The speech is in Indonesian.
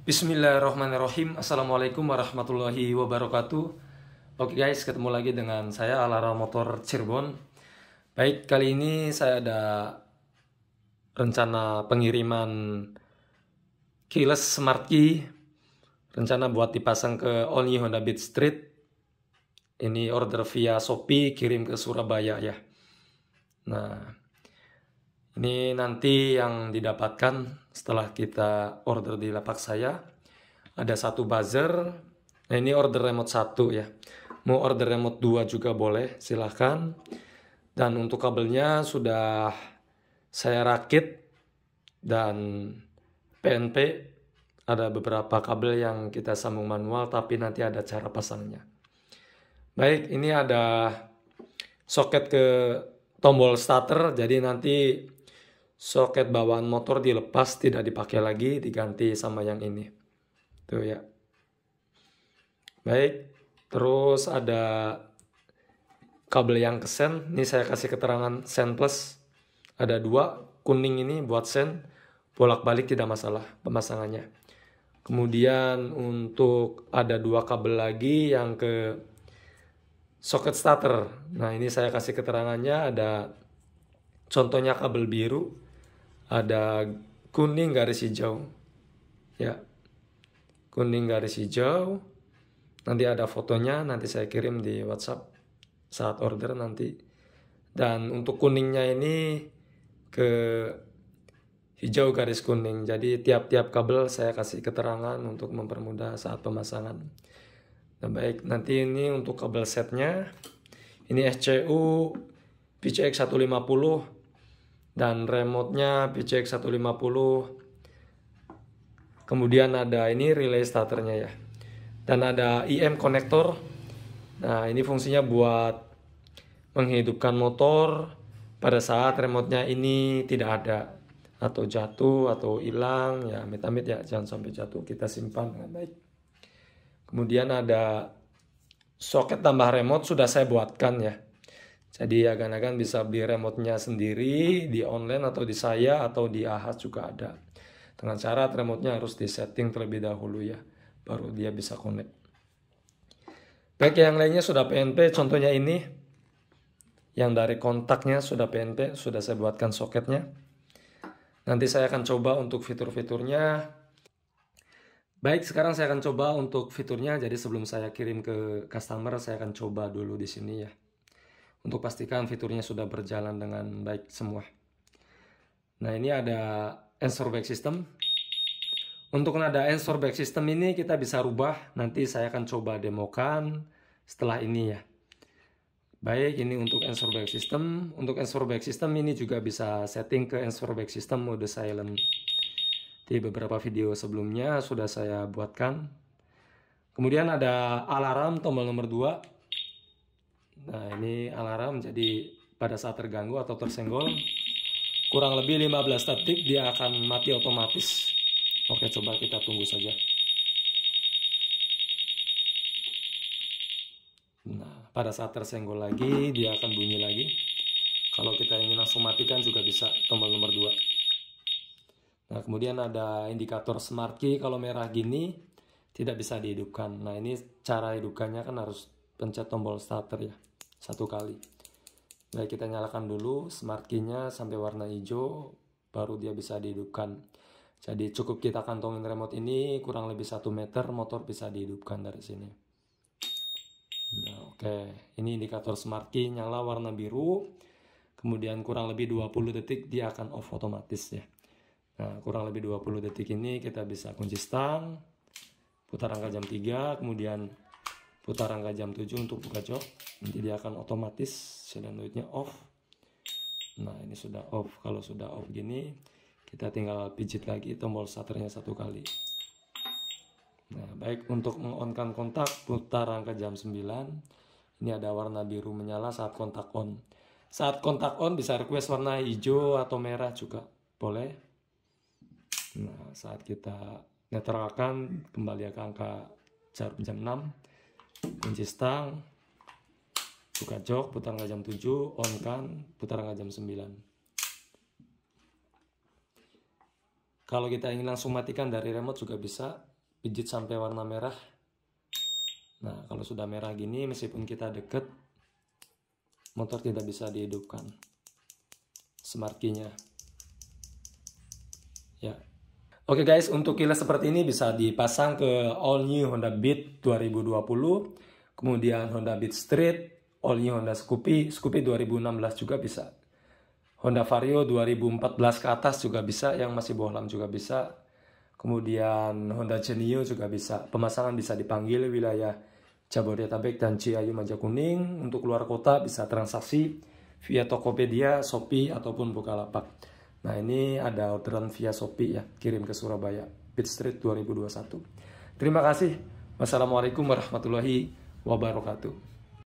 Bismillahirrahmanirrahim Assalamualaikum warahmatullahi wabarakatuh Oke guys, ketemu lagi dengan saya Alara Motor Cirebon Baik, kali ini saya ada rencana pengiriman keyless smart key Rencana buat dipasang ke Only Honda Beat Street Ini order via Shopee, kirim ke Surabaya ya Nah, ini nanti yang didapatkan setelah kita order di lapak saya. Ada satu buzzer. Nah, ini order remote satu ya. Mau order remote dua juga boleh, silahkan. Dan untuk kabelnya sudah saya rakit dan PNP ada beberapa kabel yang kita sambung manual tapi nanti ada cara pasangnya. Baik, ini ada soket ke tombol starter jadi nanti soket bawaan motor dilepas tidak dipakai lagi diganti sama yang ini tuh ya baik terus ada kabel yang ke sen ini saya kasih keterangan sen plus ada dua kuning ini buat sen bolak balik tidak masalah pemasangannya kemudian untuk ada dua kabel lagi yang ke soket starter nah ini saya kasih keterangannya ada contohnya kabel biru ada kuning garis hijau. Ya. Kuning garis hijau. Nanti ada fotonya, nanti saya kirim di WhatsApp saat order nanti. Dan untuk kuningnya ini ke hijau garis kuning. Jadi tiap-tiap kabel saya kasih keterangan untuk mempermudah saat pemasangan. Nah baik, nanti ini untuk kabel setnya. Ini SCU PCX150 dan remote-nya PCX 150 kemudian ada ini relay starternya ya dan ada IM konektor nah ini fungsinya buat menghidupkan motor pada saat remote-nya ini tidak ada atau jatuh atau hilang ya amit ya jangan sampai jatuh kita simpan dengan baik kemudian ada soket tambah remote sudah saya buatkan ya jadi agan-agan bisa beli remote-nya sendiri di online atau di saya atau di Ahas juga ada. Dengan cara remote-nya harus disetting terlebih dahulu ya, baru dia bisa connect. Baik yang lainnya sudah PNP, contohnya ini. Yang dari kontaknya sudah PNP, sudah saya buatkan soketnya. Nanti saya akan coba untuk fitur-fiturnya. Baik, sekarang saya akan coba untuk fiturnya. Jadi sebelum saya kirim ke customer, saya akan coba dulu di sini ya untuk pastikan fiturnya sudah berjalan dengan baik semua. Nah ini ada answer back system. Untuk nada answer back system ini kita bisa rubah. Nanti saya akan coba demokan setelah ini ya. Baik, ini untuk answer back system. Untuk answer back system ini juga bisa setting ke answer back system mode silent. Di beberapa video sebelumnya sudah saya buatkan. Kemudian ada alarm tombol nomor 2 Nah, ini alarm jadi pada saat terganggu atau tersenggol kurang lebih 15 detik dia akan mati otomatis. Oke, coba kita tunggu saja. Nah, pada saat tersenggol lagi dia akan bunyi lagi. Kalau kita ingin langsung matikan juga bisa tombol nomor 2. Nah, kemudian ada indikator smart key kalau merah gini tidak bisa dihidupkan. Nah, ini cara hidupkannya kan harus pencet tombol starter ya satu kali. Baik, nah, kita nyalakan dulu smart key-nya sampai warna hijau, baru dia bisa dihidupkan. Jadi cukup kita kantongin remote ini kurang lebih satu meter, motor bisa dihidupkan dari sini. Nah, oke, okay. ini indikator smart key nyala warna biru. Kemudian kurang lebih 20 detik dia akan off otomatis ya. Nah, kurang lebih 20 detik ini kita bisa kunci stang, putar angka jam 3, kemudian putar angka jam 7 untuk buka jok nanti hmm. dia akan otomatis solenoidnya off nah ini sudah off kalau sudah off gini kita tinggal pijit lagi tombol shutternya satu kali nah baik untuk mengonkan kontak putar angka jam 9 ini ada warna biru menyala saat kontak on saat kontak on bisa request warna hijau atau merah juga boleh Nah, saat kita netralkan kembali ke angka jam 6 kunci stang buka jok putar nggak jam 7 on kan putar nggak jam 9 kalau kita ingin langsung matikan dari remote juga bisa pijit sampai warna merah nah kalau sudah merah gini meskipun kita deket motor tidak bisa dihidupkan smart key nya ya Oke okay guys, untuk kilas seperti ini bisa dipasang ke all new Honda Beat 2020, kemudian Honda Beat Street, all new Honda Scoopy, Scoopy 2016 juga bisa. Honda Vario 2014 ke atas juga bisa, yang masih bohlam juga bisa. Kemudian Honda Genio juga bisa. Pemasangan bisa dipanggil wilayah Jabodetabek dan Ciayu Majakuning. Untuk luar kota bisa transaksi via Tokopedia, Shopee, ataupun Bukalapak. Nah ini ada orderan via Shopee ya, kirim ke Surabaya, Beat Street 2021. Terima kasih. Wassalamualaikum warahmatullahi wabarakatuh.